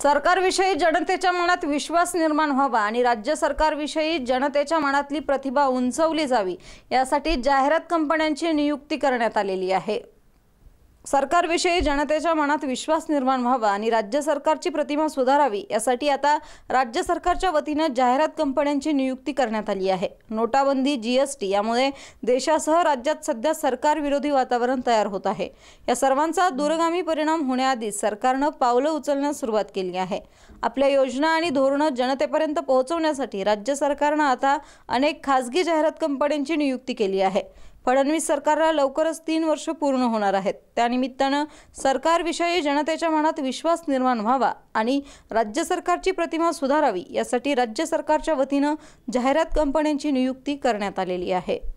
सरकारविषयी जनतेच्या मनात विश्वास निर्माण व्हावा आणि राज्य सरकारविषयी जनतेच्या मनातली प्रतिभा उंचवली जावी यासाठी जाहिरात कंपन्यांची नियुक्ती करण्यात आलेली आहे सरकारविषयी जनतेच्या मनात विश्वास निर्माण व्हावा आणि राज्य सरकारची प्रतिमा सुधारावी यासाठी आता राज्य सरकारच्या वतीनं जाहिरात कंपन्यांची नियुक्ती करण्यात आली आहे नोटाबंदी जीएसटी यामुळे देशासह राज्यात सध्या सरकारविरोधी वातावरण तयार होत आहे या सर्वांचा दूरगामी परिणाम होण्याआधी सरकारनं पावलं उचलण्यास सुरुवात केली आहे आपल्या योजना आणि धोरणं जनतेपर्यंत पोहोचवण्यासाठी राज्य सरकारनं आता अनेक खासगी जाहिरात कंपन्यांची नियुक्ती केली आहे फडणवीस सरकारला लवकरच तीन वर्ष पूर्ण होणार आहेत त्यानिमित्तानं सरकारविषयी जनतेच्या मनात विश्वास निर्माण व्हावा आणि राज्य सरकारची प्रतिमा सुधारावी यासाठी राज्य सरकारच्या वतीनं जाहिरात कंपन्यांची नियुक्ती करण्यात आलेली आहे